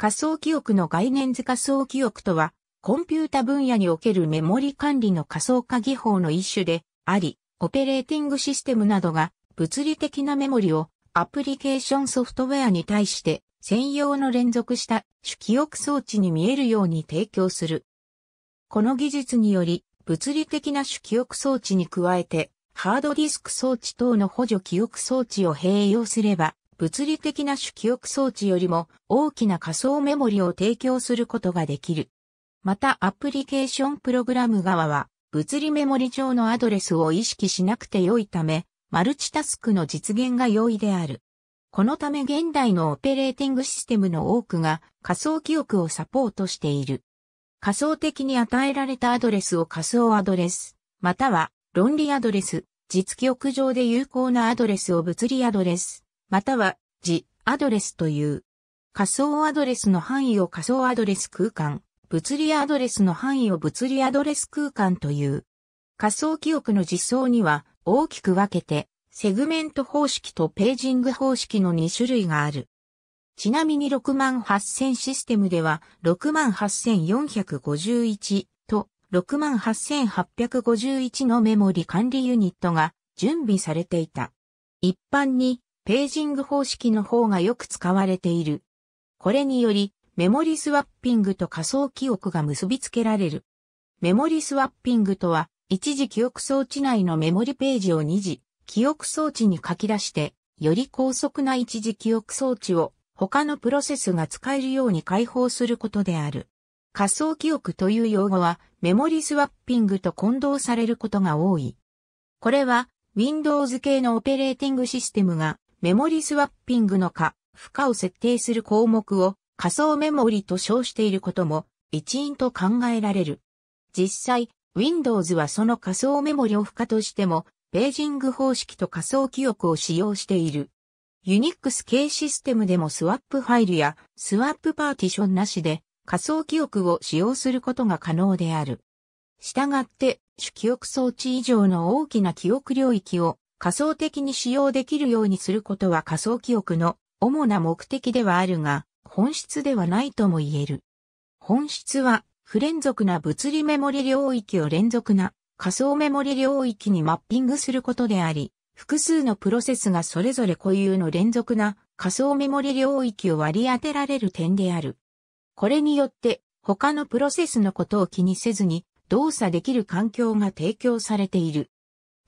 仮想記憶の概念図仮想記憶とは、コンピュータ分野におけるメモリ管理の仮想化技法の一種であり、オペレーティングシステムなどが物理的なメモリをアプリケーションソフトウェアに対して専用の連続した主記憶装置に見えるように提供する。この技術により物理的な主記憶装置に加えてハードディスク装置等の補助記憶装置を併用すれば物理的な主記憶装置よりも大きな仮想メモリを提供することができる。またアプリケーションプログラム側は物理メモリ上のアドレスを意識しなくて良いため、マルチタスクの実現が容易である。このため現代のオペレーティングシステムの多くが仮想記憶をサポートしている。仮想的に与えられたアドレスを仮想アドレス、または論理アドレス、実記憶上で有効なアドレスを物理アドレス、または、字、アドレスという。仮想アドレスの範囲を仮想アドレス空間、物理アドレスの範囲を物理アドレス空間という。仮想記憶の実装には大きく分けて、セグメント方式とページング方式の2種類がある。ちなみに68000システムでは68451と68851のメモリ管理ユニットが準備されていた。一般にページング方式の方がよく使われている。これにより、メモリスワッピングと仮想記憶が結びつけられる。メモリスワッピングとは、一時記憶装置内のメモリページを二次、記憶装置に書き出して、より高速な一時記憶装置を他のプロセスが使えるように解放することである。仮想記憶という用語はメモリスワッピングと混同されることが多い。これは Windows 系のオペレーティングシステムがメモリスワッピングの可、負荷を設定する項目を仮想メモリと称していることも一因と考えられる。実際、Windows はその仮想メモリを負荷としても、ページング方式と仮想記憶を使用している。Unix 系システムでもスワップファイルやスワップパーティションなしで仮想記憶を使用することが可能である。したがって、主記憶装置以上の大きな記憶領域を仮想的に使用できるようにすることは仮想記憶の主な目的ではあるが、本質ではないとも言える。本質は、不連続な物理メモリ領域を連続な仮想メモリ領域にマッピングすることであり、複数のプロセスがそれぞれ固有の連続な仮想メモリ領域を割り当てられる点である。これによって他のプロセスのことを気にせずに動作できる環境が提供されている。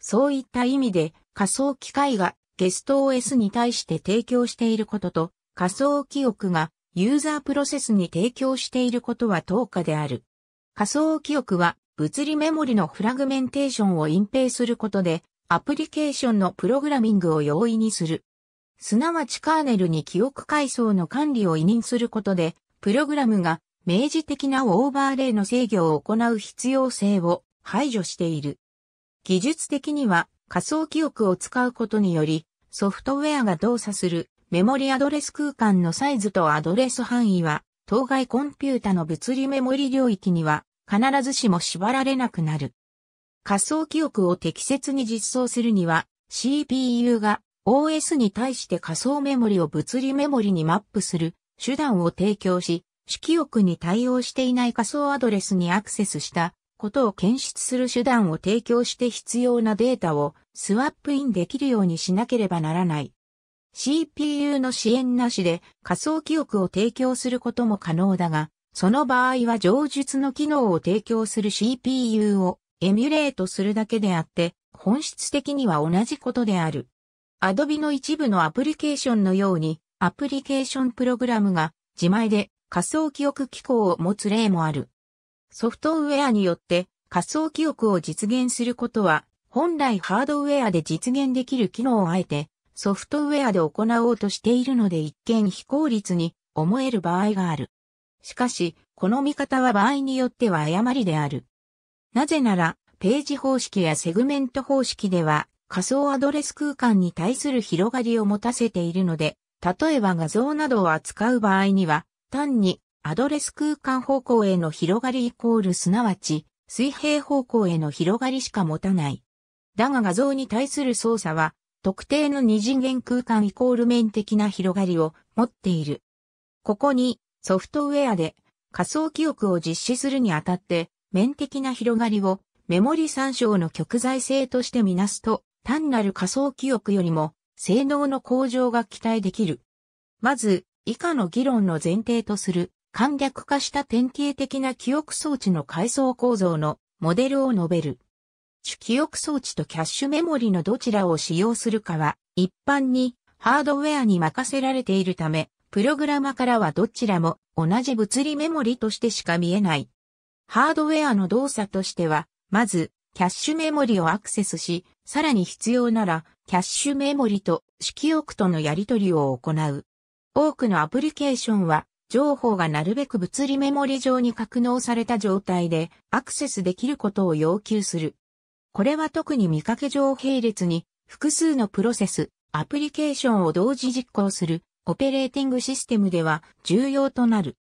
そういった意味で仮想機械がゲスト OS に対して提供していることと、仮想記憶がユーザープロセスに提供していることは等価である。仮想記憶は物理メモリのフラグメンテーションを隠蔽することで、アプリケーションのプログラミングを容易にする。すなわちカーネルに記憶階層の管理を委任することで、プログラムが明示的なオーバーレイの制御を行う必要性を排除している。技術的には仮想記憶を使うことにより、ソフトウェアが動作するメモリアドレス空間のサイズとアドレス範囲は、当該コンピュータの物理メモリ領域には必ずしも縛られなくなる。仮想記憶を適切に実装するには、CPU が OS に対して仮想メモリを物理メモリにマップする手段を提供し、主記憶に対応していない仮想アドレスにアクセスしたことを検出する手段を提供して必要なデータをスワップインできるようにしなければならない。CPU の支援なしで仮想記憶を提供することも可能だが、その場合は上述の機能を提供する CPU をエミュレートするだけであって、本質的には同じことである。Adobe の一部のアプリケーションのように、アプリケーションプログラムが自前で仮想記憶機構を持つ例もある。ソフトウェアによって仮想記憶を実現することは本来ハードウェアで実現できる機能をあえてソフトウェアで行おうとしているので一見非効率に思える場合がある。しかし、この見方は場合によっては誤りである。なぜなら、ページ方式やセグメント方式では仮想アドレス空間に対する広がりを持たせているので、例えば画像などを扱う場合には、単にアドレス空間方向への広がりイコールすなわち水平方向への広がりしか持たない。だが画像に対する操作は、特定の二次元空間イコール面的な広がりを持っている。ここにソフトウェアで仮想記憶を実施するにあたって面的な広がりをメモリ参照の極在性としてみなすと単なる仮想記憶よりも性能の向上が期待できる。まず以下の議論の前提とする簡略化した典型的な記憶装置の階層構造のモデルを述べる。主記憶装置とキャッシュメモリのどちらを使用するかは、一般にハードウェアに任せられているため、プログラマからはどちらも同じ物理メモリとしてしか見えない。ハードウェアの動作としては、まず、キャッシュメモリをアクセスし、さらに必要なら、キャッシュメモリと主記憶とのやり取りを行う。多くのアプリケーションは、情報がなるべく物理メモリ上に格納された状態でアクセスできることを要求する。これは特に見かけ上並列に複数のプロセス、アプリケーションを同時実行するオペレーティングシステムでは重要となる。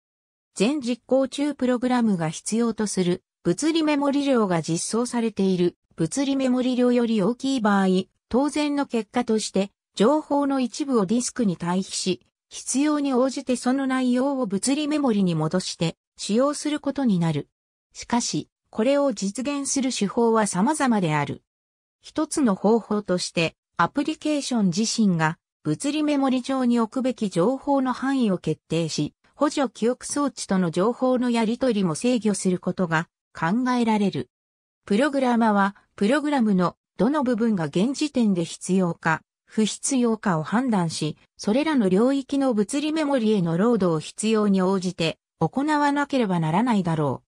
全実行中プログラムが必要とする物理メモリ量が実装されている物理メモリ量より大きい場合、当然の結果として情報の一部をディスクに対比し、必要に応じてその内容を物理メモリに戻して使用することになる。しかし、これを実現する手法は様々である。一つの方法として、アプリケーション自身が物理メモリ上に置くべき情報の範囲を決定し、補助記憶装置との情報のやり取りも制御することが考えられる。プログラマは、プログラムのどの部分が現時点で必要か、不必要かを判断し、それらの領域の物理メモリへのロードを必要に応じて行わなければならないだろう。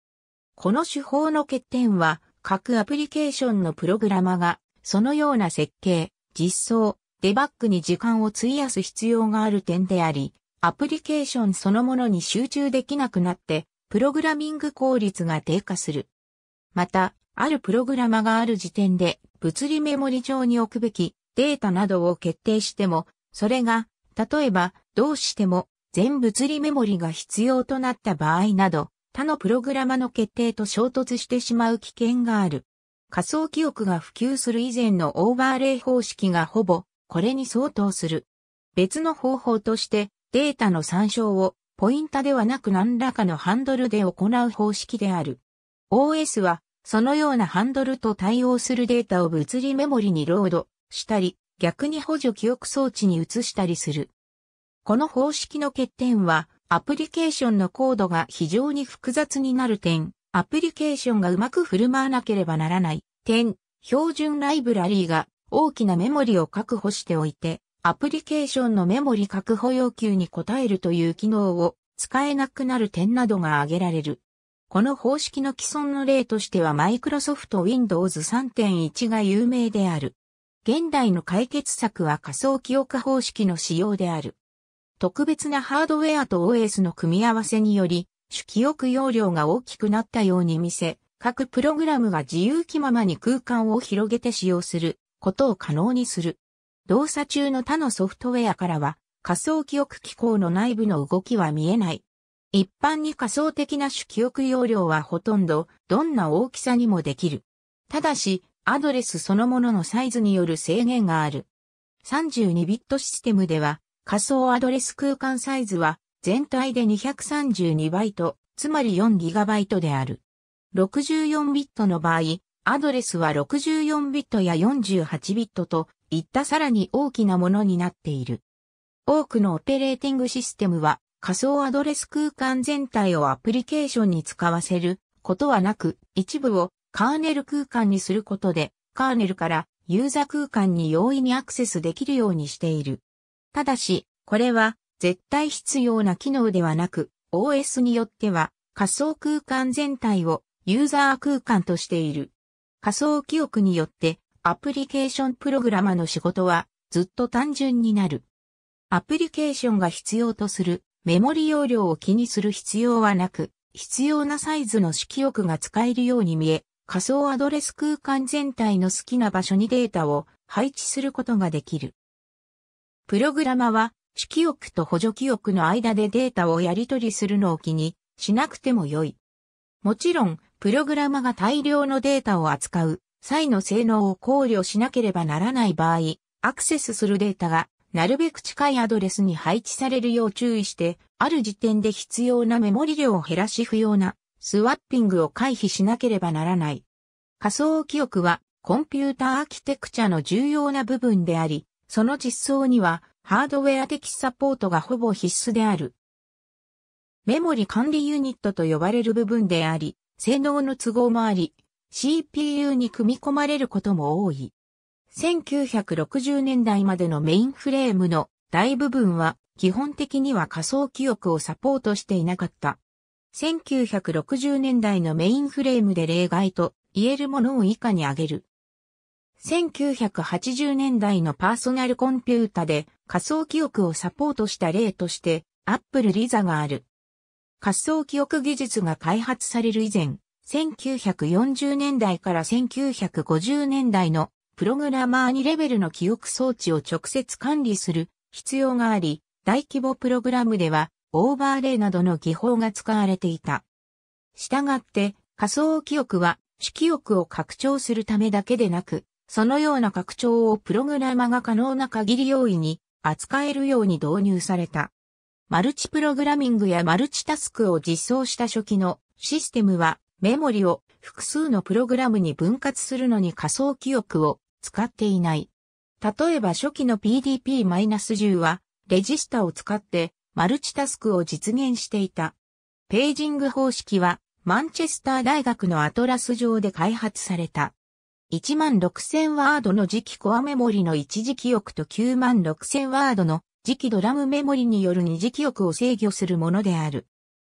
この手法の欠点は、各アプリケーションのプログラマが、そのような設計、実装、デバッグに時間を費やす必要がある点であり、アプリケーションそのものに集中できなくなって、プログラミング効率が低下する。また、あるプログラマがある時点で、物理メモリ上に置くべきデータなどを決定しても、それが、例えば、どうしても、全物理メモリが必要となった場合など、他のプログラマの決定と衝突してしまう危険がある。仮想記憶が普及する以前のオーバーレイ方式がほぼこれに相当する。別の方法としてデータの参照をポインタではなく何らかのハンドルで行う方式である。OS はそのようなハンドルと対応するデータを物理メモリにロードしたり、逆に補助記憶装置に移したりする。この方式の欠点はアプリケーションのコードが非常に複雑になる点、アプリケーションがうまく振る舞わなければならない点、標準ライブラリーが大きなメモリを確保しておいて、アプリケーションのメモリ確保要求に応えるという機能を使えなくなる点などが挙げられる。この方式の既存の例としてはマイクロソフト Windows 3.1が有名である。現代の解決策は仮想記憶方式の使用である。特別なハードウェアと OS の組み合わせにより、主記憶容量が大きくなったように見せ、各プログラムが自由気ままに空間を広げて使用することを可能にする。動作中の他のソフトウェアからは、仮想記憶機構の内部の動きは見えない。一般に仮想的な主記憶容量はほとんどどんな大きさにもできる。ただし、アドレスそのもののサイズによる制限がある。32ビットシステムでは、仮想アドレス空間サイズは全体で232バイト、つまり 4GB である。64ビットの場合、アドレスは64ビットや48ビットといったさらに大きなものになっている。多くのオペレーティングシステムは仮想アドレス空間全体をアプリケーションに使わせることはなく、一部をカーネル空間にすることで、カーネルからユーザ空間に容易にアクセスできるようにしている。ただし、これは絶対必要な機能ではなく、OS によっては仮想空間全体をユーザー空間としている。仮想記憶によってアプリケーションプログラマの仕事はずっと単純になる。アプリケーションが必要とするメモリ容量を気にする必要はなく、必要なサイズの色欲が使えるように見え、仮想アドレス空間全体の好きな場所にデータを配置することができる。プログラマは主記憶と補助記憶の間でデータをやり取りするのを気にしなくても良い。もちろん、プログラマが大量のデータを扱う際の性能を考慮しなければならない場合、アクセスするデータがなるべく近いアドレスに配置されるよう注意して、ある時点で必要なメモリ量を減らし不要なスワッピングを回避しなければならない。仮想記憶はコンピューターアーキテクチャの重要な部分であり、その実装にはハードウェア的サポートがほぼ必須である。メモリ管理ユニットと呼ばれる部分であり、性能の都合もあり、CPU に組み込まれることも多い。1960年代までのメインフレームの大部分は基本的には仮想記憶をサポートしていなかった。1960年代のメインフレームで例外と言えるものを以下に挙げる。1980年代のパーソナルコンピュータで仮想記憶をサポートした例として、アップルリザがある。仮想記憶技術が開発される以前、1940年代から1950年代のプログラマーにレベルの記憶装置を直接管理する必要があり、大規模プログラムではオーバーレイなどの技法が使われていた。したがって仮想記憶は主記憶を拡張するためだけでなく、そのような拡張をプログラマが可能な限り容易に扱えるように導入された。マルチプログラミングやマルチタスクを実装した初期のシステムはメモリを複数のプログラムに分割するのに仮想記憶を使っていない。例えば初期の PDP-10 はレジスタを使ってマルチタスクを実現していた。ページング方式はマンチェスター大学のアトラス上で開発された。16000ワードの次期コアメモリの一時記憶と96000ワードの次期ドラムメモリによる二次記憶を制御するものである。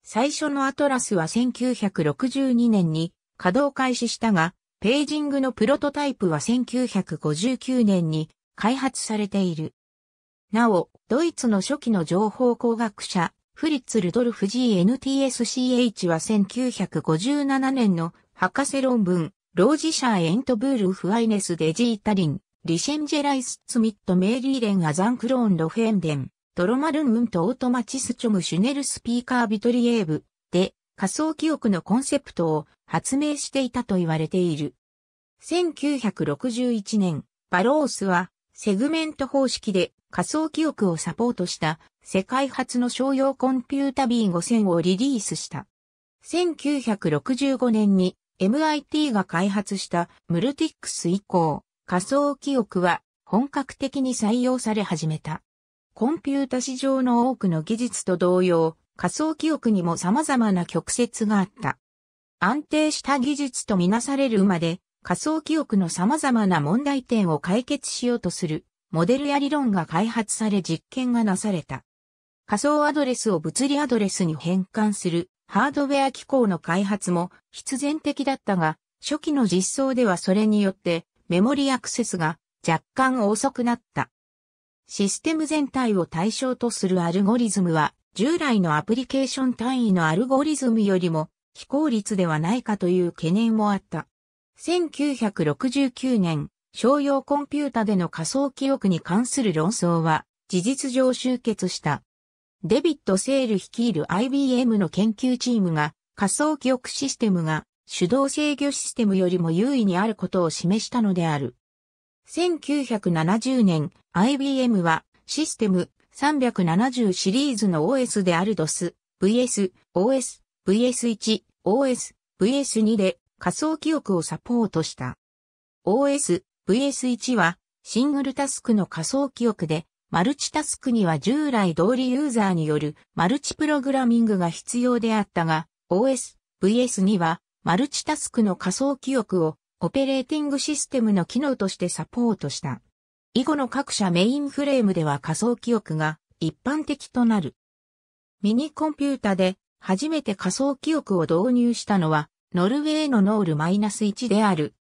最初のアトラスは1962年に稼働開始したが、ページングのプロトタイプは1959年に開発されている。なお、ドイツの初期の情報工学者、フリッツ・ルドルフ GNTSCH は1957年の博士論文、ロージシャーエントブールフアイネスデジータリン、リシェンジェライスツミットメイリーレンアザンクローンロフェンデン、トロマルンウントオートマチスチョムシュネルスピーカービトリエーブで仮想記憶のコンセプトを発明していたと言われている。1961年、バロースはセグメント方式で仮想記憶をサポートした世界初の商用コンピュータ B5000 をリリースした。1965年に MIT が開発したムルティックス以降、仮想記憶は本格的に採用され始めた。コンピュータ市場の多くの技術と同様、仮想記憶にも様々な曲折があった。安定した技術とみなされるまで、仮想記憶の様々な問題点を解決しようとする、モデルや理論が開発され実験がなされた。仮想アドレスを物理アドレスに変換するハードウェア機構の開発も必然的だったが、初期の実装ではそれによってメモリアクセスが若干遅くなった。システム全体を対象とするアルゴリズムは、従来のアプリケーション単位のアルゴリズムよりも非効率ではないかという懸念もあった。1969年、商用コンピュータでの仮想記憶に関する論争は事実上終結した。デビッド・セール率いる IBM の研究チームが仮想記憶システムが手動制御システムよりも優位にあることを示したのである。1970年、IBM はシステム370シリーズの OS である DOS、VS、OS、VS1、OS、VS2 で仮想記憶をサポートした。OS、VS1 はシングルタスクの仮想記憶でマルチタスクには従来通りユーザーによるマルチプログラミングが必要であったが、OS、VS にはマルチタスクの仮想記憶をオペレーティングシステムの機能としてサポートした。以後の各社メインフレームでは仮想記憶が一般的となる。ミニコンピュータで初めて仮想記憶を導入したのは、ノルウェーのノールマイナス1である。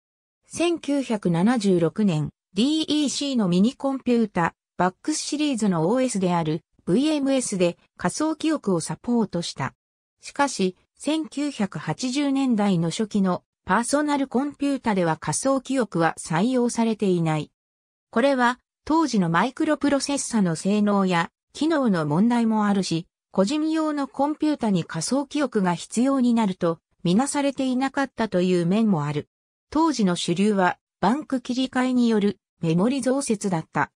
1976年、DEC のミニコンピュータ、バックスシリーズの OS である VMS で仮想記憶をサポートした。しかし、1980年代の初期のパーソナルコンピュータでは仮想記憶は採用されていない。これは当時のマイクロプロセッサの性能や機能の問題もあるし、個人用のコンピュータに仮想記憶が必要になるとみなされていなかったという面もある。当時の主流はバンク切り替えによるメモリ増設だった。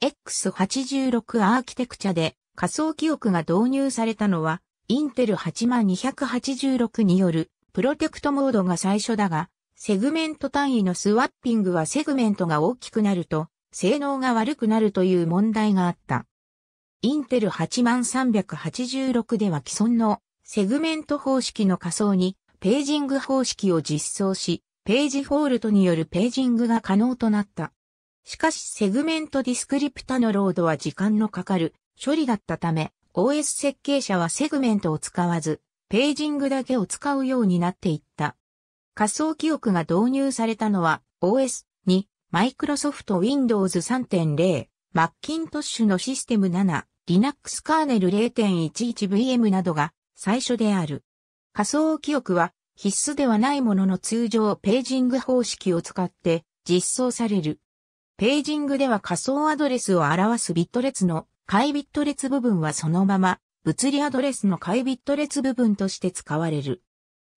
X86 アーキテクチャで仮想記憶が導入されたのは、インテル8286によるプロテクトモードが最初だが、セグメント単位のスワッピングはセグメントが大きくなると、性能が悪くなるという問題があった。インテル8386では既存のセグメント方式の仮想にページング方式を実装し、ページフォールトによるページングが可能となった。しかしセグメントディスクリプタのロードは時間のかかる処理だったため、OS 設計者はセグメントを使わず、ページングだけを使うようになっていった。仮想記憶が導入されたのは OS 2、Microsoft Windows 3.0、Macintosh のシステム7、Linux カーネル 0.11VM などが最初である。仮想記憶は必須ではないものの通常ページング方式を使って実装される。ページングでは仮想アドレスを表すビット列の回ビット列部分はそのまま物理アドレスの回ビット列部分として使われる。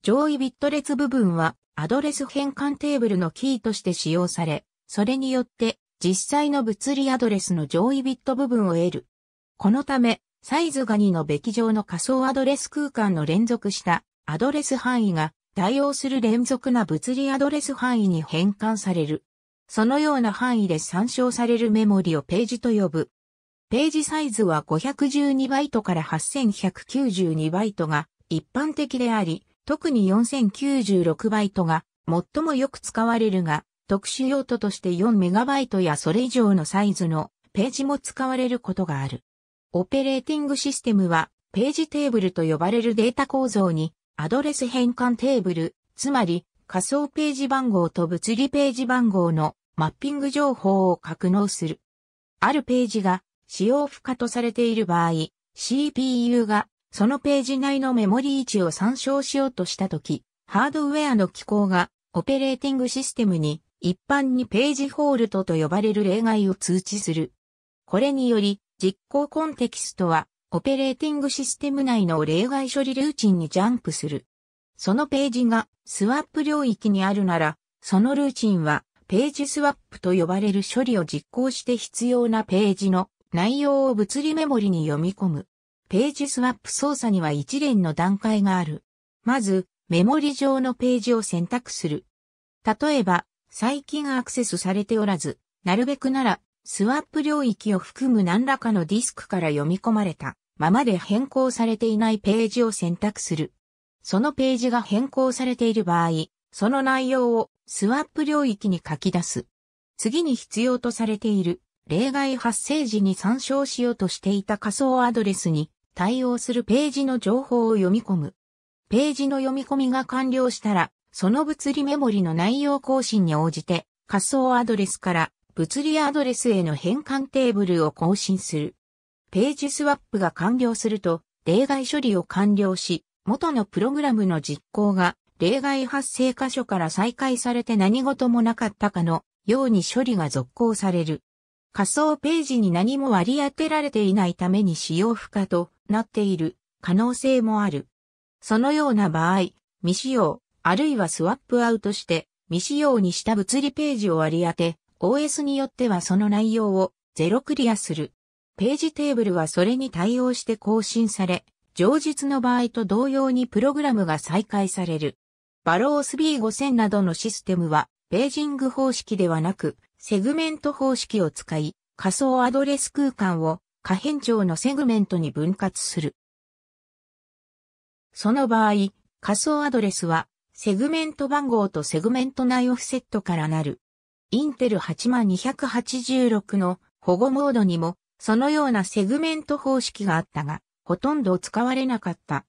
上位ビット列部分はアドレス変換テーブルのキーとして使用され、それによって実際の物理アドレスの上位ビット部分を得る。このため、サイズが2のべき上の仮想アドレス空間の連続したアドレス範囲が対応する連続な物理アドレス範囲に変換される。そのような範囲で参照されるメモリをページと呼ぶ。ページサイズは512バイトから8192バイトが一般的であり、特に4096バイトが最もよく使われるが、特殊用途として4メガバイトやそれ以上のサイズのページも使われることがある。オペレーティングシステムは、ページテーブルと呼ばれるデータ構造に、アドレス変換テーブル、つまり仮想ページ番号と物理ページ番号のマッピング情報を格納する。あるページが使用不可とされている場合、CPU がそのページ内のメモリ位置を参照しようとしたとき、ハードウェアの機構がオペレーティングシステムに一般にページホールドと呼ばれる例外を通知する。これにより実行コンテキストはオペレーティングシステム内の例外処理ルーチンにジャンプする。そのページがスワップ領域にあるなら、そのルーチンはページスワップと呼ばれる処理を実行して必要なページの内容を物理メモリに読み込む。ページスワップ操作には一連の段階がある。まず、メモリ上のページを選択する。例えば、最近アクセスされておらず、なるべくなら、スワップ領域を含む何らかのディスクから読み込まれたままで変更されていないページを選択する。そのページが変更されている場合、その内容をスワップ領域に書き出す。次に必要とされている例外発生時に参照しようとしていた仮想アドレスに対応するページの情報を読み込む。ページの読み込みが完了したら、その物理メモリの内容更新に応じて仮想アドレスから物理アドレスへの変換テーブルを更新する。ページスワップが完了すると、例外処理を完了し、元のプログラムの実行が例外発生箇所から再開されて何事もなかったかのように処理が続行される。仮想ページに何も割り当てられていないために使用不可となっている可能性もある。そのような場合、未使用、あるいはスワップアウトして未使用にした物理ページを割り当て、OS によってはその内容をゼロクリアする。ページテーブルはそれに対応して更新され、上述の場合と同様にプログラムが再開される。バロース B5000 などのシステムは、ベージング方式ではなく、セグメント方式を使い、仮想アドレス空間を可変長のセグメントに分割する。その場合、仮想アドレスは、セグメント番号とセグメント内オフセットからなる。インテル8286の保護モードにも、そのようなセグメント方式があったが、ほとんど使われなかった。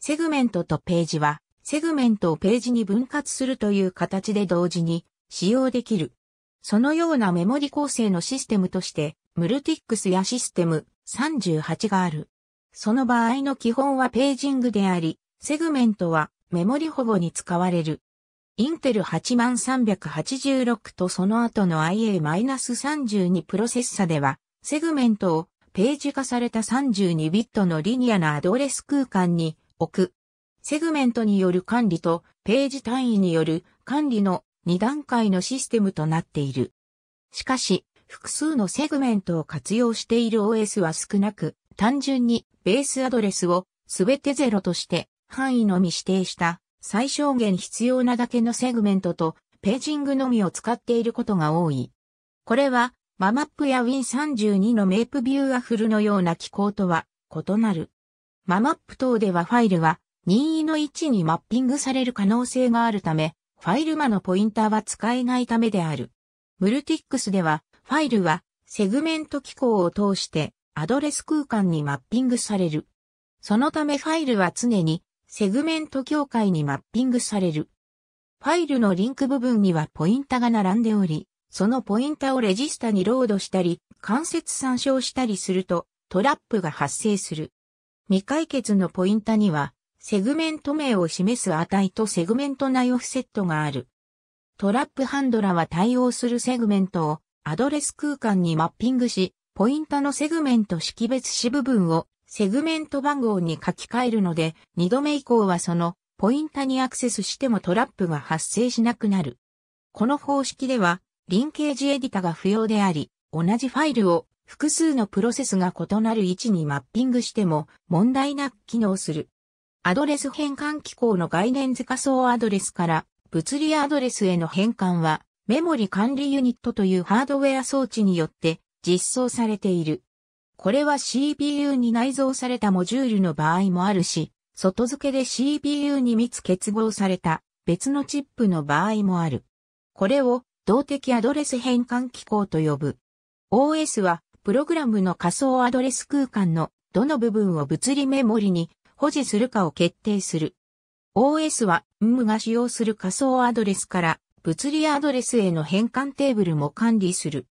セグメントとページは、セグメントをページに分割するという形で同時に使用できる。そのようなメモリ構成のシステムとして、ムルティックスやシステム38がある。その場合の基本はページングであり、セグメントはメモリ保護に使われる。インテル8386とその後の IA-32 プロセッサでは、セグメントをページ化された32ビットのリニアなアドレス空間に置くセグメントによる管理とページ単位による管理の2段階のシステムとなっている。しかし、複数のセグメントを活用している OS は少なく、単純にベースアドレスをすべてロとして範囲のみ指定した最小限必要なだけのセグメントとページングのみを使っていることが多い。これはママップや Win32 のメープビューアフルのような機構とは異なる。ママップ等ではファイルは任意の位置にマッピングされる可能性があるため、ファイル間のポインターは使えないためである。ムルティックスでは、ファイルはセグメント機構を通してアドレス空間にマッピングされる。そのためファイルは常にセグメント境界にマッピングされる。ファイルのリンク部分にはポインタが並んでおり、そのポインタをレジスタにロードしたり、間接参照したりするとトラップが発生する。未解決のポインタにはセグメント名を示す値とセグメント内オフセットがある。トラップハンドラは対応するセグメントをアドレス空間にマッピングし、ポインタのセグメント識別子部分をセグメント番号に書き換えるので、2度目以降はそのポインタにアクセスしてもトラップが発生しなくなる。この方式では、リンケージエディタが不要であり、同じファイルを複数のプロセスが異なる位置にマッピングしても問題なく機能する。アドレス変換機構の概念図仮想アドレスから物理アドレスへの変換はメモリ管理ユニットというハードウェア装置によって実装されている。これは CPU に内蔵されたモジュールの場合もあるし、外付けで CPU に密結合された別のチップの場合もある。これを動的アドレス変換機構と呼ぶ。OS はプログラムの仮想アドレス空間のどの部分を物理メモリに保持するかを決定する。OS は、m が使用する仮想アドレスから物理アドレスへの変換テーブルも管理する。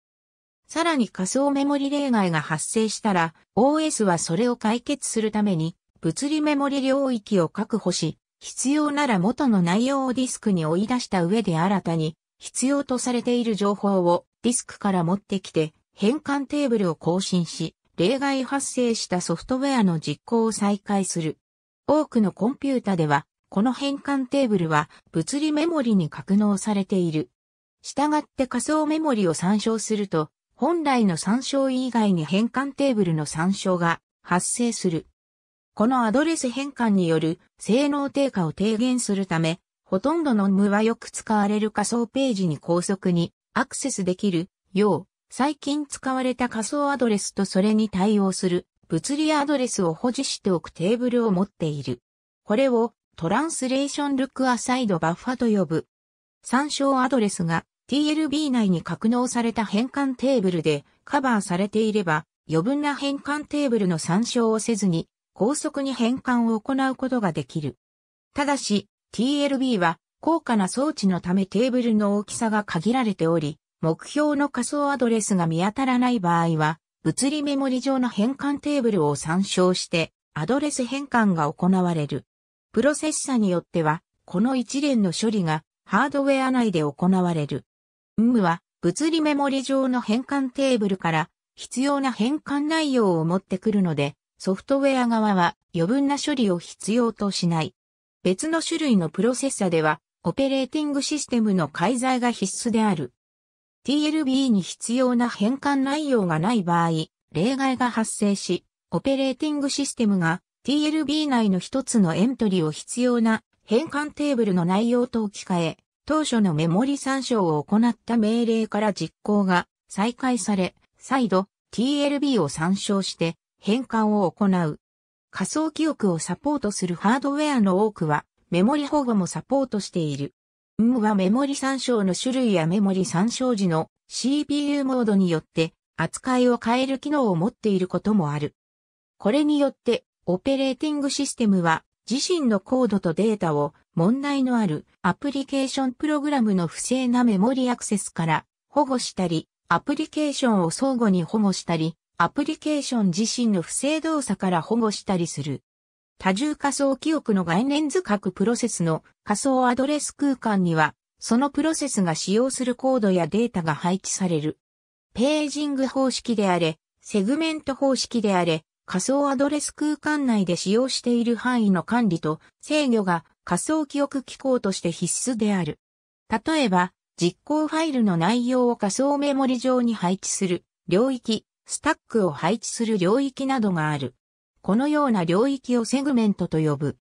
さらに仮想メモリ例外が発生したら、OS はそれを解決するために、物理メモリ領域を確保し、必要なら元の内容をディスクに追い出した上で新たに、必要とされている情報をディスクから持ってきて、変換テーブルを更新し、例外発生したソフトウェアの実行を再開する。多くのコンピュータでは、この変換テーブルは物理メモリに格納されている。従って仮想メモリを参照すると、本来の参照以外に変換テーブルの参照が発生する。このアドレス変換による性能低下を低減するため、ほとんどの無はよく使われる仮想ページに高速にアクセスできるよう最近使われた仮想アドレスとそれに対応する物理アドレスを保持しておくテーブルを持っている。これをトランスレーションルックアサイドバッファと呼ぶ。参照アドレスが TLB 内に格納された変換テーブルでカバーされていれば余分な変換テーブルの参照をせずに高速に変換を行うことができる。ただし TLB は高価な装置のためテーブルの大きさが限られており、目標の仮想アドレスが見当たらない場合は、物理メモリ上の変換テーブルを参照して、アドレス変換が行われる。プロセッサによっては、この一連の処理がハードウェア内で行われる。UM は物理メモリ上の変換テーブルから必要な変換内容を持ってくるので、ソフトウェア側は余分な処理を必要としない。別の種類のプロセッサでは、オペレーティングシステムの介在が必須である。TLB に必要な変換内容がない場合、例外が発生し、オペレーティングシステムが TLB 内の一つのエントリーを必要な変換テーブルの内容と置き換え、当初のメモリ参照を行った命令から実行が再開され、再度 TLB を参照して変換を行う。仮想記憶をサポートするハードウェアの多くはメモリ保護もサポートしている。務はメモリ参照の種類やメモリ参照時の CPU モードによって扱いを変える機能を持っていることもある。これによってオペレーティングシステムは自身のコードとデータを問題のあるアプリケーションプログラムの不正なメモリアクセスから保護したり、アプリケーションを相互に保護したり、アプリケーション自身の不正動作から保護したりする。多重仮想記憶の概念図書くプロセスの仮想アドレス空間には、そのプロセスが使用するコードやデータが配置される。ページング方式であれ、セグメント方式であれ、仮想アドレス空間内で使用している範囲の管理と制御が仮想記憶機構として必須である。例えば、実行ファイルの内容を仮想メモリ上に配置する領域、スタックを配置する領域などがある。このような領域をセグメントと呼ぶ。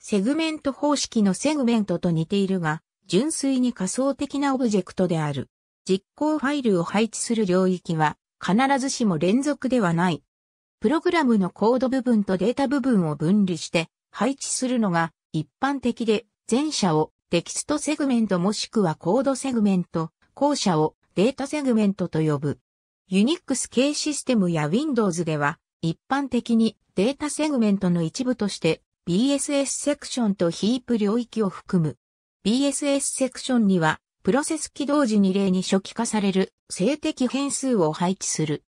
セグメント方式のセグメントと似ているが、純粋に仮想的なオブジェクトである。実行ファイルを配置する領域は、必ずしも連続ではない。プログラムのコード部分とデータ部分を分離して配置するのが一般的で、前者をテキストセグメントもしくはコードセグメント、後者をデータセグメントと呼ぶ。ユニックス系システムや Windows では一般的にデータセグメントの一部として BSS セクションとヒープ領域を含む。BSS セクションには、プロセス起動時に例に初期化される静的変数を配置する。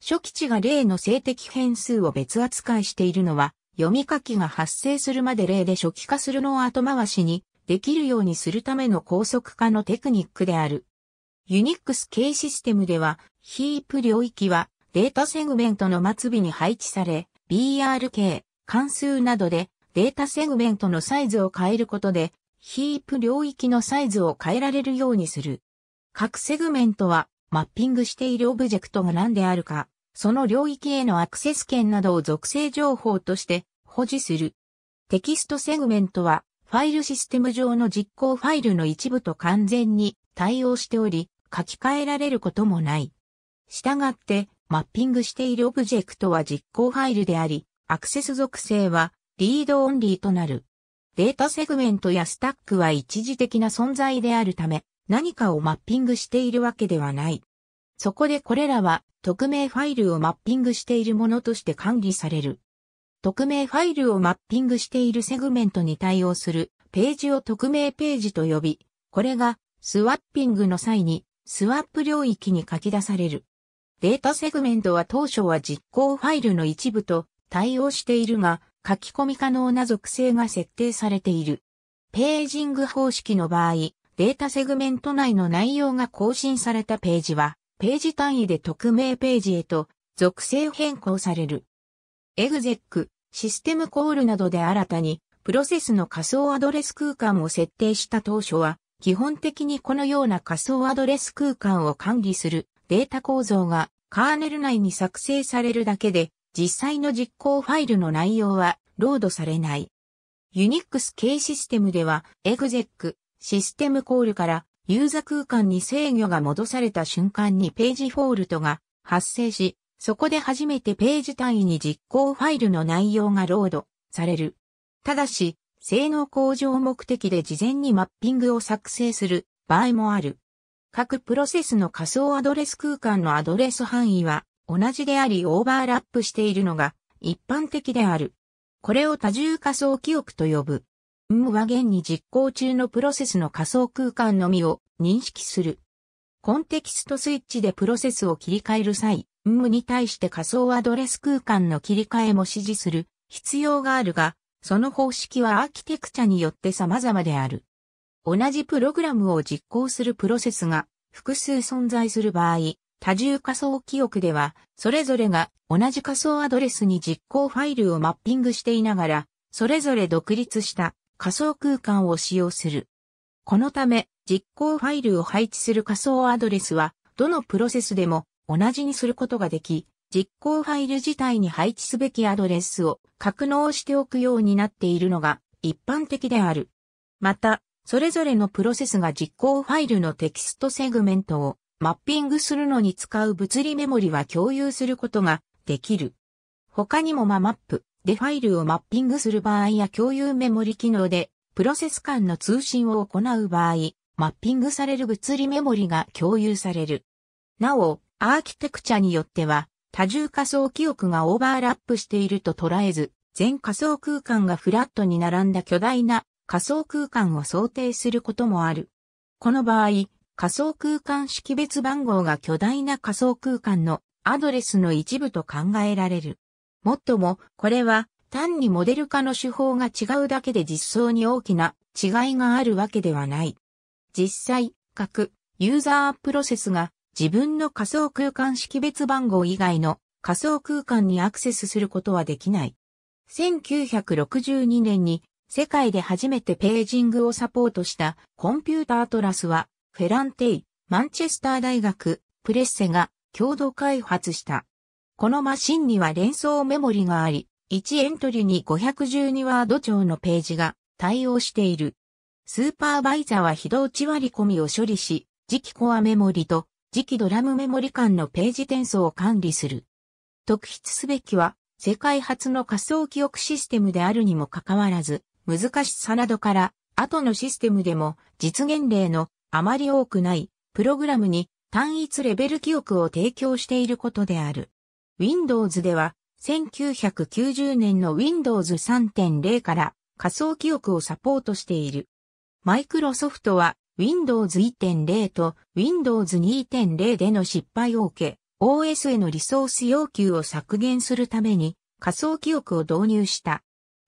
初期値が例の静的変数を別扱いしているのは、読み書きが発生するまで例で初期化するのを後回しにできるようにするための高速化のテクニックである。ユニックス系システムでは、ヒープ領域はデータセグメントの末尾に配置され、BRK、関数などでデータセグメントのサイズを変えることで、ヒープ領域のサイズを変えられるようにする。各セグメントは、マッピングしているオブジェクトが何であるか、その領域へのアクセス権などを属性情報として保持する。テキストセグメントは、ファイルシステム上の実行ファイルの一部と完全に対応しており、書き換えられることもない。したがって、マッピングしているオブジェクトは実行ファイルであり、アクセス属性はリードオンリーとなる。データセグメントやスタックは一時的な存在であるため、何かをマッピングしているわけではない。そこでこれらは匿名ファイルをマッピングしているものとして管理される。匿名ファイルをマッピングしているセグメントに対応するページを匿名ページと呼び、これがスワッピングの際にスワップ領域に書き出される。データセグメントは当初は実行ファイルの一部と対応しているが、書き込み可能な属性が設定されている。ページング方式の場合、データセグメント内の内容が更新されたページは、ページ単位で匿名ページへと属性変更される。エグゼック、システムコールなどで新たに、プロセスの仮想アドレス空間を設定した当初は、基本的にこのような仮想アドレス空間を管理するデータ構造がカーネル内に作成されるだけで、実際の実行ファイルの内容はロードされない。ユニックス系システムでは、エグゼックシステムコールからユーザ空間に制御が戻された瞬間にページフォールトが発生し、そこで初めてページ単位に実行ファイルの内容がロードされる。ただし、性能向上目的で事前にマッピングを作成する場合もある。各プロセスの仮想アドレス空間のアドレス範囲は同じでありオーバーラップしているのが一般的である。これを多重仮想記憶と呼ぶ。無は現に実行中のプロセスの仮想空間のみを認識する。コンテキストスイッチでプロセスを切り替える際、無に対して仮想アドレス空間の切り替えも指示する必要があるが、その方式はアーキテクチャによって様々である。同じプログラムを実行するプロセスが複数存在する場合、多重仮想記憶では、それぞれが同じ仮想アドレスに実行ファイルをマッピングしていながら、それぞれ独立した仮想空間を使用する。このため、実行ファイルを配置する仮想アドレスは、どのプロセスでも同じにすることができ、実行ファイル自体に配置すべきアドレスを格納しておくようになっているのが一般的である。また、それぞれのプロセスが実行ファイルのテキストセグメントをマッピングするのに使う物理メモリは共有することができる。他にもママップでファイルをマッピングする場合や共有メモリ機能でプロセス間の通信を行う場合、マッピングされる物理メモリが共有される。なお、アーキテクチャによっては多重仮想記憶がオーバーラップしていると捉えず、全仮想空間がフラットに並んだ巨大な仮想空間を想定することもある。この場合、仮想空間識別番号が巨大な仮想空間のアドレスの一部と考えられる。もっとも、これは単にモデル化の手法が違うだけで実装に大きな違いがあるわけではない。実際、各ユーザープロセスが自分の仮想空間識別番号以外の仮想空間にアクセスすることはできない。1962年に世界で初めてページングをサポートしたコンピュータートラスは、フェランテイ、マンチェスター大学、プレッセが共同開発した。このマシンには連想メモリがあり、1エントリーに512ワード長のページが対応している。スーパーバイザーは非同値割り込みを処理し、磁気コアメモリと磁気ドラムメモリ間のページ転送を管理する。特筆すべきは、世界初の仮想記憶システムであるにもかかわらず、難しさなどから、後のシステムでも実現例のあまり多くないプログラムに単一レベル記憶を提供していることである。Windows では1990年の Windows 3.0から仮想記憶をサポートしている。Microsoft は Windows 1.0と Windows 2.0での失敗を受け、OS へのリソース要求を削減するために仮想記憶を導入した。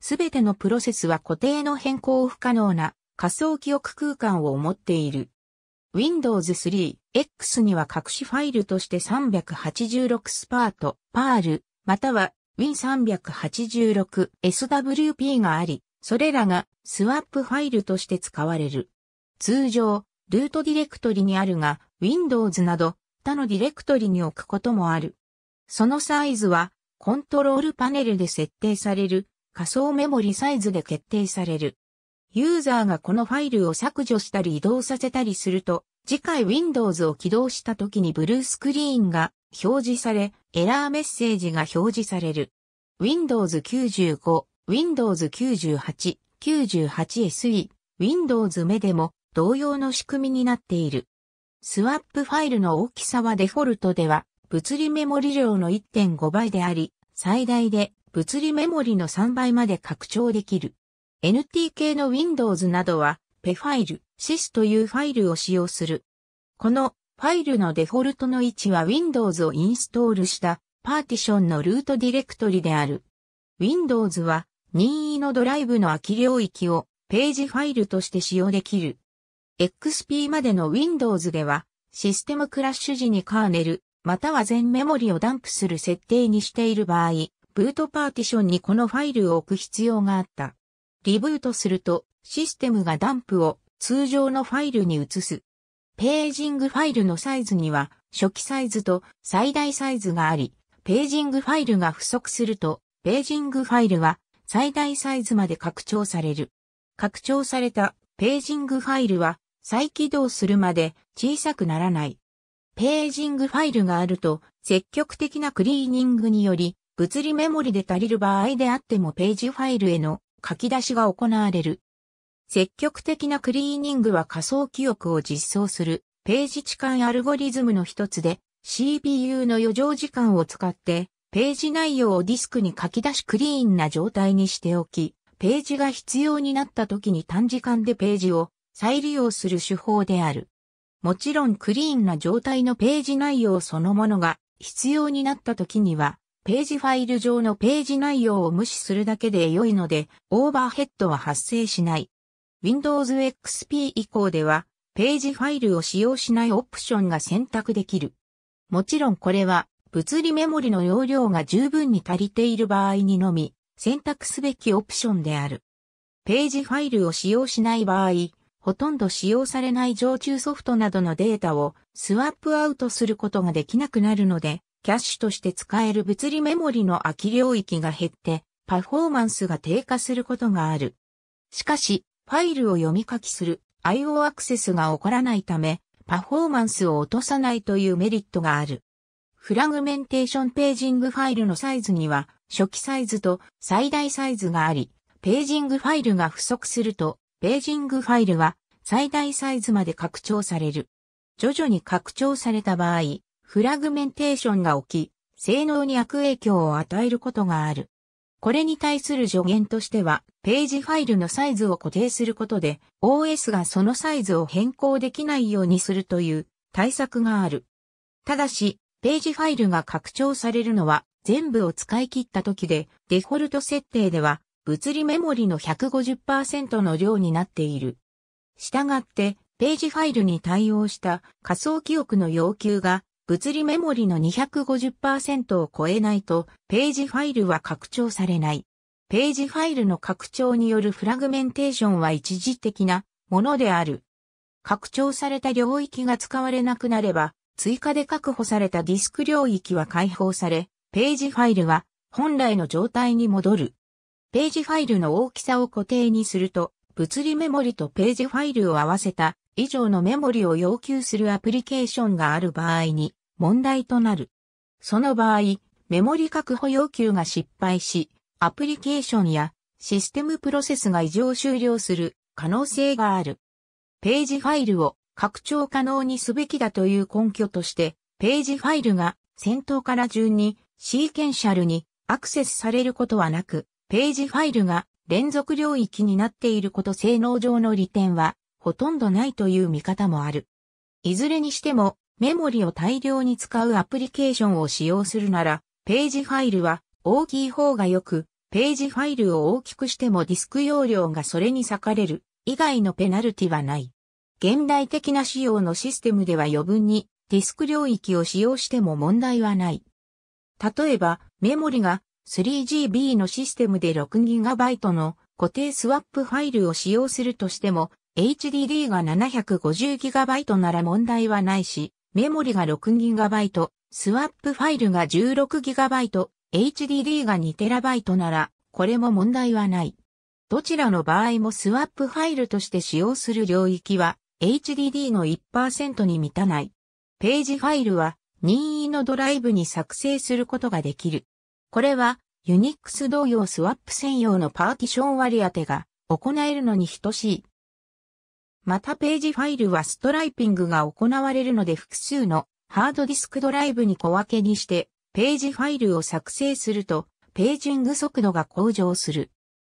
すべてのプロセスは固定の変更不可能な仮想記憶空間を持っている。Windows 3X には隠しファイルとして386スパート、パール、または Win386 SWP があり、それらがスワップファイルとして使われる。通常、ルートディレクトリにあるが、Windows など他のディレクトリに置くこともある。そのサイズは、コントロールパネルで設定される仮想メモリサイズで決定される。ユーザーがこのファイルを削除したり移動させたりすると、次回 Windows を起動した時にブルースクリーンが表示され、エラーメッセージが表示される。Windows 95、Windows 98、98SE、Windows 目でも同様の仕組みになっている。スワップファイルの大きさはデフォルトでは物理メモリ量の1.5倍であり、最大で物理メモリの3倍まで拡張できる。NTK の Windows などは、ペファイル、s ス s というファイルを使用する。このファイルのデフォルトの位置は Windows をインストールしたパーティションのルートディレクトリである。Windows は任意のドライブの空き領域をページファイルとして使用できる。XP までの Windows ではシステムクラッシュ時にカーネルまたは全メモリをダンプする設定にしている場合、ブートパーティションにこのファイルを置く必要があった。リブートすると、システムがダンプを通常のファイルに移す。ページングファイルのサイズには、初期サイズと最大サイズがあり、ページングファイルが不足すると、ページングファイルは最大サイズまで拡張される。拡張されたページングファイルは再起動するまで小さくならない。ページングファイルがあると積極的なクリーニングにより物理メモリで足りる場合であってもページファイルへの書き出しが行われる。積極的なクリーニングは仮想記憶を実装するページ置換アルゴリズムの一つで CPU の余剰時間を使ってページ内容をディスクに書き出しクリーンな状態にしておき、ページが必要になった時に短時間でページを再利用する手法である。もちろんクリーンな状態のページ内容そのものが必要になった時にはページファイル上のページ内容を無視するだけで良いので、オーバーヘッドは発生しない。Windows XP 以降では、ページファイルを使用しないオプションが選択できる。もちろんこれは、物理メモリの容量が十分に足りている場合にのみ、選択すべきオプションである。ページファイルを使用しない場合、ほとんど使用されない常駐ソフトなどのデータをスワップアウトすることができなくなるので、キャッシュとして使える物理メモリの空き領域が減って、パフォーマンスが低下することがある。しかし、ファイルを読み書きする IO アクセスが起こらないため、パフォーマンスを落とさないというメリットがある。フラグメンテーションページングファイルのサイズには、初期サイズと最大サイズがあり、ページングファイルが不足すると、ページングファイルは最大サイズまで拡張される。徐々に拡張された場合、フラグメンテーションが起き、性能に悪影響を与えることがある。これに対する助言としては、ページファイルのサイズを固定することで、OS がそのサイズを変更できないようにするという対策がある。ただし、ページファイルが拡張されるのは、全部を使い切った時で、デフォルト設定では、物理メモリの150%の量になっている。したがって、ページファイルに対応した仮想記憶の要求が物理メモリの250%を超えないと、ページファイルは拡張されない。ページファイルの拡張によるフラグメンテーションは一時的なものである。拡張された領域が使われなくなれば、追加で確保されたディスク領域は解放され、ページファイルは本来の状態に戻る。ページファイルの大きさを固定にすると、物理メモリとページファイルを合わせた以上のメモリを要求するアプリケーションがある場合に問題となる。その場合、メモリ確保要求が失敗し、アプリケーションやシステムプロセスが異常終了する可能性がある。ページファイルを拡張可能にすべきだという根拠として、ページファイルが先頭から順にシーケンシャルにアクセスされることはなく、ページファイルが連続領域になっていること性能上の利点はほとんどないという見方もある。いずれにしても、メモリを大量に使うアプリケーションを使用するなら、ページファイルは大きい方がよく、ページファイルを大きくしてもディスク容量がそれに割かれる以外のペナルティはない。現代的な仕様のシステムでは余分にディスク領域を使用しても問題はない。例えば、メモリが 3GB のシステムで 6GB の固定スワップファイルを使用するとしても、HDD が 750GB なら問題はないし、メモリが 6GB、スワップファイルが 16GB、HDD が 2TB なら、これも問題はない。どちらの場合もスワップファイルとして使用する領域は、HDD の1%に満たない。ページファイルは、任意のドライブに作成することができる。これは、ユニックス同様スワップ専用のパーティション割り当てが行えるのに等しい。またページファイルはストライピングが行われるので複数のハードディスクドライブに小分けにしてページファイルを作成するとページング速度が向上する。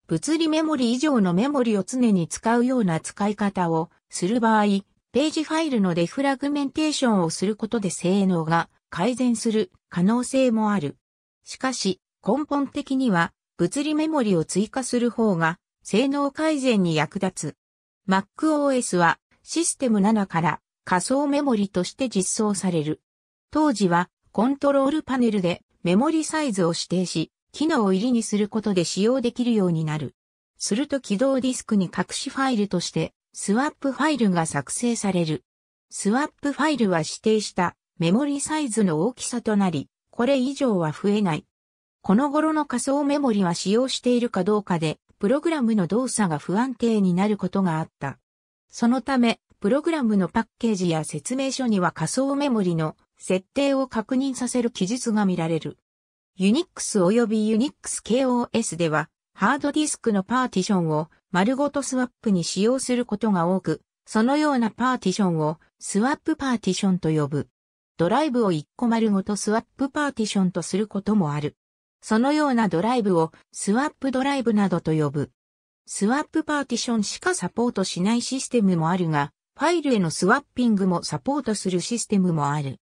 物理メモリ以上のメモリを常に使うような使い方をする場合、ページファイルのデフラグメンテーションをすることで性能が改善する可能性もある。しかし、根本的には物理メモリを追加する方が性能改善に役立つ。MacOS はシステム7から仮想メモリとして実装される。当時はコントロールパネルでメモリサイズを指定し、機能を入りにすることで使用できるようになる。すると起動ディスクに隠しファイルとしてスワップファイルが作成される。スワップファイルは指定したメモリサイズの大きさとなり、これ以上は増えない。この頃の仮想メモリは使用しているかどうかでプログラムの動作が不安定になることがあった。そのため、プログラムのパッケージや説明書には仮想メモリの設定を確認させる記述が見られる。Unix 及び UnixKOS では、ハードディスクのパーティションを丸ごとスワップに使用することが多く、そのようなパーティションをスワップパーティションと呼ぶ。ドライブを1個丸ごとスワップパーティションとすることもある。そのようなドライブをスワップドライブなどと呼ぶ。スワップパーティションしかサポートしないシステムもあるが、ファイルへのスワッピングもサポートするシステムもある。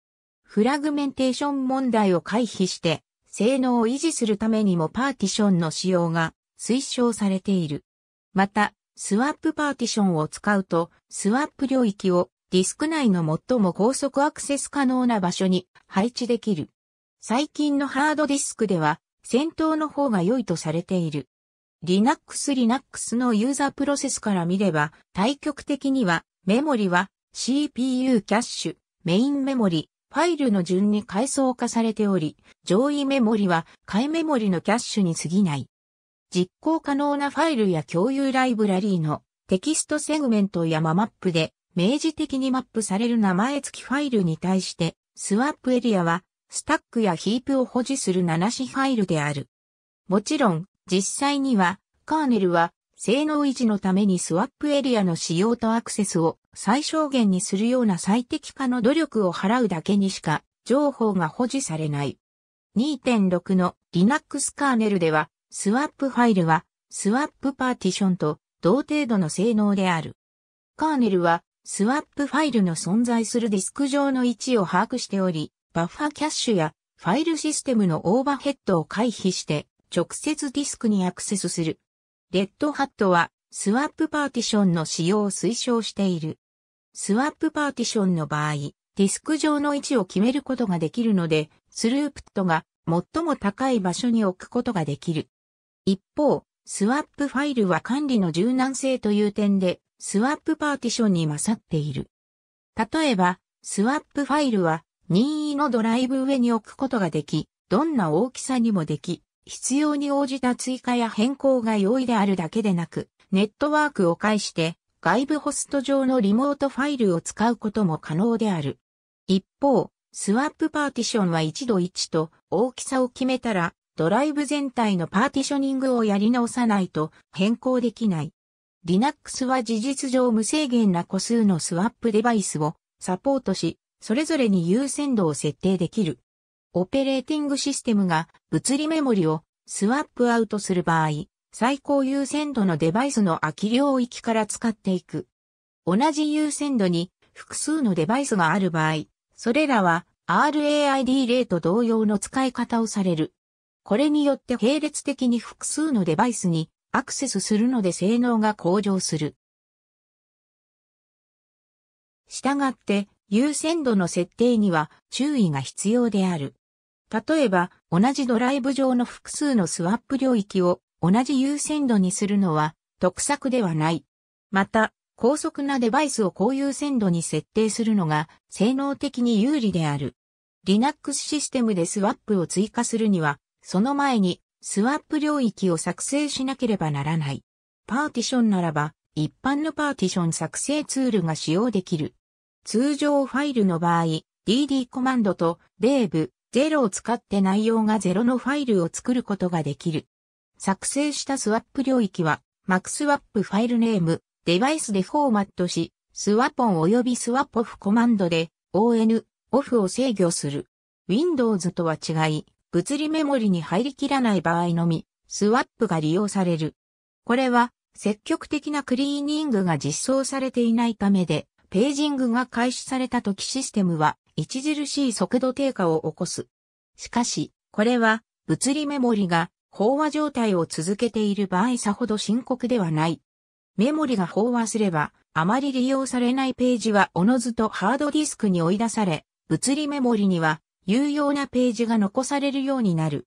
フラグメンテーション問題を回避して、性能を維持するためにもパーティションの使用が推奨されている。また、スワップパーティションを使うと、スワップ領域をディスク内の最も高速アクセス可能な場所に配置できる。最近のハードディスクでは、先頭の方が良いとされている。Linux Linux のユーザープロセスから見れば、対極的には、メモリは CPU キャッシュ、メインメモリ、ファイルの順に階層化されており、上位メモリは下位メモリのキャッシュに過ぎない。実行可能なファイルや共有ライブラリーのテキストセグメントやママップで明示的にマップされる名前付きファイルに対して、スワップエリアはスタックやヒープを保持する7子ファイルである。もちろん、実際には、カーネルは、性能維持のためにスワップエリアの使用とアクセスを最小限にするような最適化の努力を払うだけにしか、情報が保持されない。2.6の Linux カーネルでは、スワップファイルは、スワップパーティションと同程度の性能である。カーネルは、スワップファイルの存在するディスク上の位置を把握しており、バッファキャッシュやファイルシステムのオーバーヘッドを回避して直接ディスクにアクセスする。レッドハットはスワップパーティションの使用を推奨している。スワップパーティションの場合、ディスク上の位置を決めることができるので、スループットが最も高い場所に置くことができる。一方、スワップファイルは管理の柔軟性という点で、スワップパーティションに勝っている。例えば、スワップファイルは任意のドライブ上に置くことができ、どんな大きさにもでき、必要に応じた追加や変更が容易であるだけでなく、ネットワークを介して外部ホスト上のリモートファイルを使うことも可能である。一方、スワップパーティションは1度1と大きさを決めたら、ドライブ全体のパーティショニングをやり直さないと変更できない。Linux は事実上無制限な個数のスワップデバイスをサポートし、それぞれに優先度を設定できる。オペレーティングシステムが物理メモリをスワップアウトする場合、最高優先度のデバイスの空き領域から使っていく。同じ優先度に複数のデバイスがある場合、それらは RAID 例と同様の使い方をされる。これによって並列的に複数のデバイスにアクセスするので性能が向上する。したがって優先度の設定には注意が必要である。例えば、同じドライブ上の複数のスワップ領域を同じ優先度にするのは得策ではない。また、高速なデバイスを高優先度に設定するのが性能的に有利である。Linux システムでスワップを追加するには、その前にスワップ領域を作成しなければならない。パーティションならば、一般のパーティション作成ツールが使用できる。通常ファイルの場合、dd コマンドと d a v 0を使って内容が0のファイルを作ることができる。作成したスワップ領域は、maxwap ファイルネーム、デバイスでフォーマットし、スワポン及びスワポフコマンドで on、off を制御する。Windows とは違い、物理メモリに入りきらない場合のみ、スワップが利用される。これは、積極的なクリーニングが実装されていないためで、ページングが開始された時システムは著しい速度低下を起こす。しかし、これは物理メモリが飽和状態を続けている場合さほど深刻ではない。メモリが飽和すれば、あまり利用されないページはおのずとハードディスクに追い出され、物理メモリには有用なページが残されるようになる。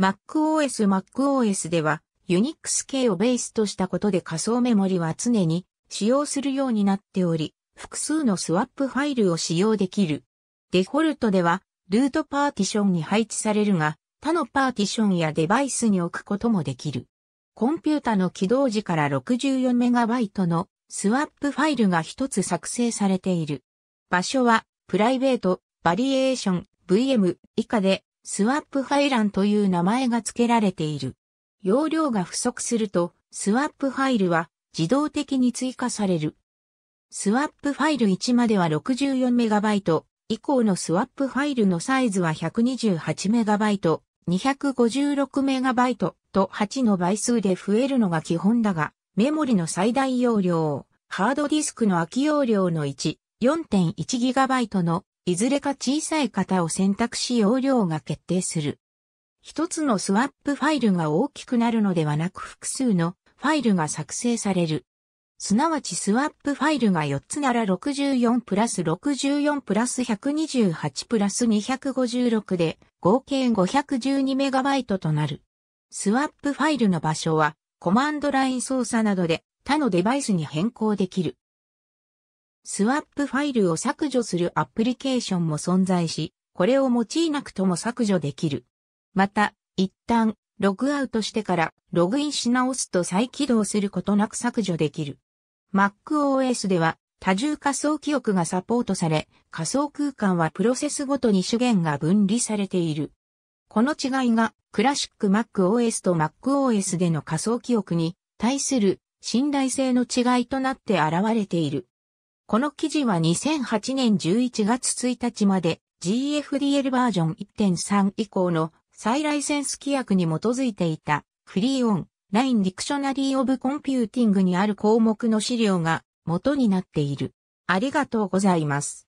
MacOS MacOS では、Unix 系をベースとしたことで仮想メモリは常に使用するようになっており、複数のスワップファイルを使用できる。デフォルトでは、ルートパーティションに配置されるが、他のパーティションやデバイスに置くこともできる。コンピュータの起動時から 64MB のスワップファイルが一つ作成されている。場所は、プライベート、バリエーション、VM 以下で、スワップファイランという名前が付けられている。容量が不足すると、スワップファイルは自動的に追加される。スワップファイル1までは 64MB 以降のスワップファイルのサイズは 128MB、256MB と8の倍数で増えるのが基本だが、メモリの最大容量、ハードディスクの空き容量の1、4.1GB のいずれか小さい型を選択し容量が決定する。一つのスワップファイルが大きくなるのではなく複数のファイルが作成される。すなわちスワップファイルが4つなら64プラス64プラス128プラス256で合計 512MB となる。スワップファイルの場所はコマンドライン操作などで他のデバイスに変更できる。スワップファイルを削除するアプリケーションも存在し、これを用いなくとも削除できる。また、一旦、ログアウトしてから、ログインし直すと再起動することなく削除できる。MacOS では多重仮想記憶がサポートされ、仮想空間はプロセスごとに主源が分離されている。この違いがクラシック MacOS と MacOS での仮想記憶に対する信頼性の違いとなって現れている。この記事は2008年11月1日まで GFDL バージョン1.3以降の再ライセンス規約に基づいていたフリーオン Line Dictionary of Computing にある項目の資料が元になっている。ありがとうございます。